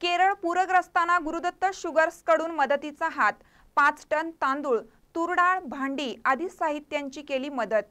केरळ पूरग्रस्तांना गुरुदत्त शुगर्सकडून मदतीचा हात पाच टन तांदूळ तुरडाळ भांडी आदी साहित्यांची केली मदत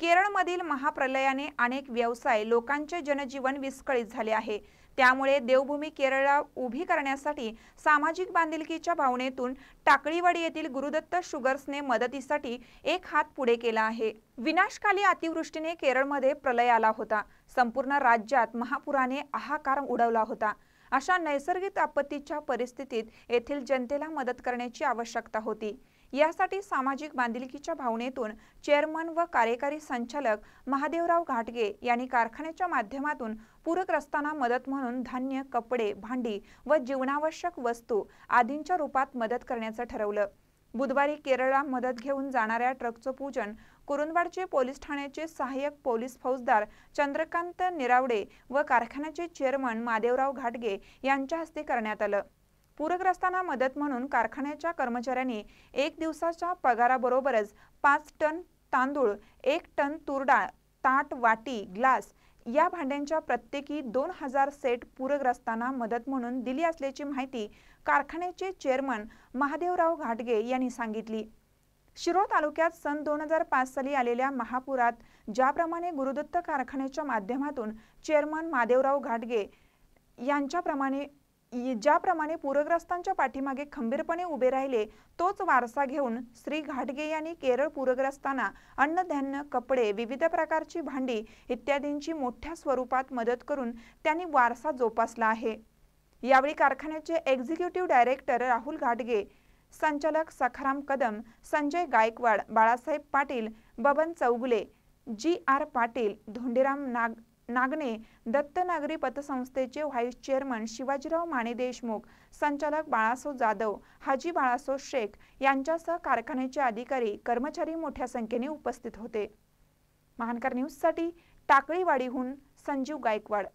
केरळमधील महाप्रलयाने अनेक व्यवसाय लोकांचे जनजीवन विस्कळीत झाले आहे त्यामुळे देवभूमी केरळला उभी करण्यासाठी सामाजिक बांधिलकीच्या भावनेतून टाकळीवाडी येथील गुरुदत्त शुगर्सने मदतीसाठी एक हात पुढे केला आहे विनाशकाली अतिवृष्टीने केरळमध्ये प्रलय आला होता संपूर्ण राज्यात महापुराने हाहाकार उडवला होता अशा नैसर्गिक आपत्तीच्या परिस्थितीत येथील जनतेला मदत करण्याची आवश्यकता होती यासाठी सामाजिक बांधिलकीच्या भावनेतून चेअरमन व कार्यकारी संचालक महादेवराव घाटगे यांनी कारखान्याच्या माध्यमातून पूरग्रस्तांना मदत म्हणून धान्य कपडे भांडी व जीवनावश्यक वस्तू आदींच्या रूपात मदत करण्याचं ठरवलं बुधवारी केरळला मदत घेऊन जाणाऱ्या ट्रकचं पूजन कुरुंदवाडचे पोलीस ठाण्याचे सहाय्यक पोलीस फौजदार चंद्रकांत निरावडे व कारखान्याचे चेअरमन महादेवराव घाटगे यांच्या हस्ते करण्यात आलं पूरग्रस्तांना मदत म्हणून कारखान्याच्या कर्मचाऱ्यांनी एक दिवसाच्या पगाराबरोबरच पाच टन तांदूळ एक टन तुरडाळ ताट वाटी ग्लास या भांड्यांच्या प्रत्येकी दोन हजार सेट पूरग्रस्तांना मदत म्हणून दिली असल्याची माहिती कारखान्याचे चेअरमन महादेवराव घाटगे यांनी सांगितली शिरोळ तालुक्यात सन दोन हजार पाच साली आलेल्या महापुरात ज्याप्रमाणे गुरुदत्त कारखान्याच्या माध्यमातून चेअरमन महादेवराव घाटगे यांच्याप्रमाणे ज्याप्रमाणे पूरग्रस्तांच्या पाठीमागे खंबीरपणे उभे राहिले तोच वारसा घेऊन श्री घाटगे यांनी केरळ पूरग्रस्तांना अन्नधान्य कपडे विविध प्रकारची भांडी इत्यादींची मोठ्या स्वरूपात मदत करून त्यांनी वारसा जोपासला आहे यावेळी कारखान्याचे एक्झिक्युटिव्ह डायरेक्टर राहुल घाटगे संचालक सखाराम कदम संजय गायकवाड बाळासाहेब पाटील बबन चौगुले जी आर पाटील धोंडीराम नाग नागणे नागरी पतसंस्थेचे व्हाईस चेअरमन शिवाजीराव माने देशमुख संचालक बाळासो जाधव हाजी बाळासो शेख यांच्यासह कारखान्याचे अधिकारी कर्मचारी मोठ्या संख्येने उपस्थित होते महानकर न्यूजसाठी टाकळीवाडीहून संजीव गायकवाड